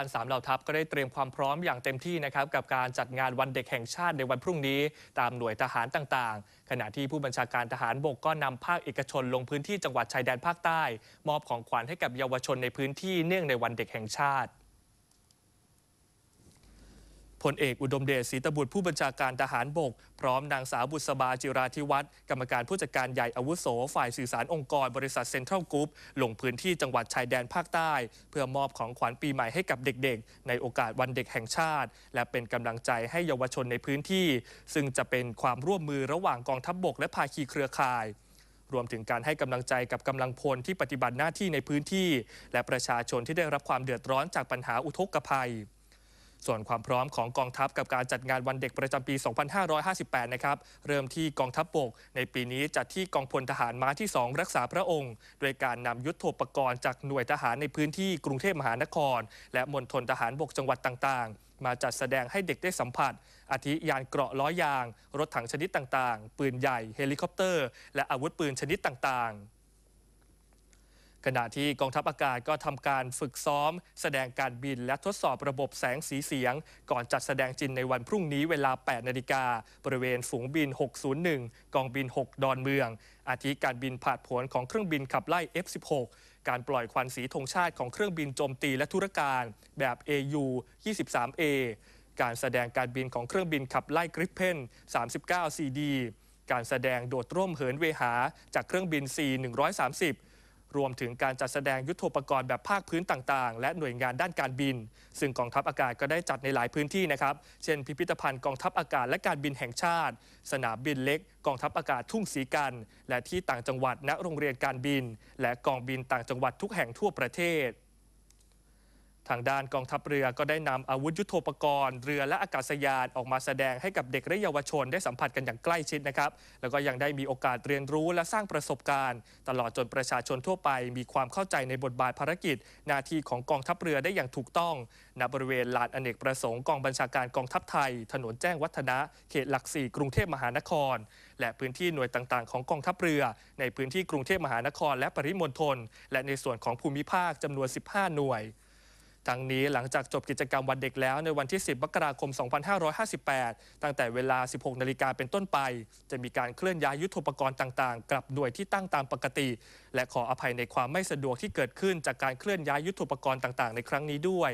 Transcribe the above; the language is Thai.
านสามเหล่าทัพ ก็ได้เตรียมความพร้อมอย่างเต็มที่ นะครับกับการจัดงานวันเด็กแห่งชาติในวันพรุ่งนี้ ตามหน่วยทหารต่างๆ ขณะที่ผู้บัญชาการทหารบกก็นำภาคเอกชนลงพื้นที่จังหวัดชายแดนภาคใต้ มอบของขวัญให้กับเยาวชนในพื้นที่เนื่องในวันเด็กแห่งชาติพลเอกอุดมเดชศรีตบุตรผู้บัญชาการทหารบกพร้อมนางสาวบุษบาจิราธิวัฒน์กรรมการผู้จัดการใหญ่อาวุโสฝ่ายสื่อสารองค์กรบริษัทเซ็นทรัลกรุ๊ปลงพื้นที่จังหวัดชายแดนภาคใต้ เพื่อมอบของขวัญปีใหม่ให้กับเด็กๆ ในโอกาสวันเด็กแห่งชาติ และเป็นกำลังใจให้เยาวชนในพื้นที่ ซึ่งจะเป็นความร่วมมือระหว่างกองทัพบบกและภาคีเครือข่าย รวมถึงการให้กำลังใจกับกำลังพลที่ปฏิบัติหน้าที่ในพื้นที่ และประชาชนที่ได้รับความเดือดร้อนจากปัญหาอุทกภัยส่วนความพร้อมของกองทัพกับการจัดงานวันเด็กประจำปี 2558 นะครับ เริ่มที่กองทัพบก ในปีนี้จัดที่กองพลทหารม้าที่ 2 รักษาพระองค์ โดยการนำยุทธภปกรณ์จากหน่วยทหารในพื้นที่กรุงเทพมหานคร และมณฑลทหารบกจังหวัดต่างๆ มาจัดแสดงให้เด็กได้สัมผัสอาทิยานเกราะล้อยาง รถถังชนิดต่างๆ ปืนใหญ่เฮลิคอปเตอร์และอาวุธปืนชนิดต่างๆขณะที่กองทัพอากาศก็ทำการฝึกซ้อม แสดงการบินและทดสอบระบบแสงสีเสียงก่อนจัดแสดงจินในวันพรุ่งนี้เวลา 8 นาฬิกา บริเวณฝูงบิน 601 กองบิน 6 ดอนเมือง อาทิการบินผาดผวนของเครื่องบินขับไล่ F16 การปล่อยควันสีธงชาติของเครื่องบินโจมตีและธุรการแบบ AU 23A การแสดงการบินของเครื่องบินขับไล่กริปเพน 39CD การแสดงโดดร่มเหินเวหาจากเครื่องบิน C 130รวมถึงการจัดแสดงยุทธปกรณ์แบบภาคพื้นต่างๆ และหน่วยงานด้านการบิน ซึ่งกองทัพอากาศก็ได้จัดในหลายพื้นที่นะครับ เช่น พิพิธภัณฑ์กองทัพอากาศและการบินแห่งชาติ สนามบินเล็กกองทัพอากาศทุ่งสีกันและที่ต่างจังหวัดณโรงเรียนการบิน และกองบินต่างจังหวัดทุกแห่งทั่วประเทศทางด้านกองทัพเรือก็ได้นำอาวุธยุโทโธปกรณ์เรือและอากาศยานออกมาแสดงให้กับเด็ก และเยาวชนได้สัมผัสกันอย่างใกล้ชิดนะครับ แล้วก็ยังได้มีโอกาสเรียนรู้และสร้างประสบการณ์ ตลอดจนประชาชนทั่วไป มีความเข้าใจในบทบาทภารกิจหน้าที่ของกองทัพเรือได้อย่างถูกต้องณบริเวณลานอเนกประสงค์กองบัญชาการกองทัพไทย ถนนแจ้งวัฒนะเขตหลักสี่กรุงเทพมหานครและพื้นที่หน่วยต่างๆ ของกองทัพเรือ ในพื้นที่กรุงเทพมหานคร และปริมณฑลและในส่วนของภูมิภาคจำนวน 15 หน่วยทั้งนี้หลังจากจบกิจกรรมวันเด็กแล้ว ในวันที่ 10มกราคม 2558 ตั้งแต่เวลา 16นาฬิกาเป็นต้นไป จะมีการเคลื่อนย้ายยุทธปกรณ์ต่างๆ กลับหน่วยที่ตั้งตามปกติ และขออภัยในความไม่สะดวกที่เกิดขึ้นจากการเคลื่อนย้ายยุทธปกรณ์ต่างๆในครั้งนี้ด้วย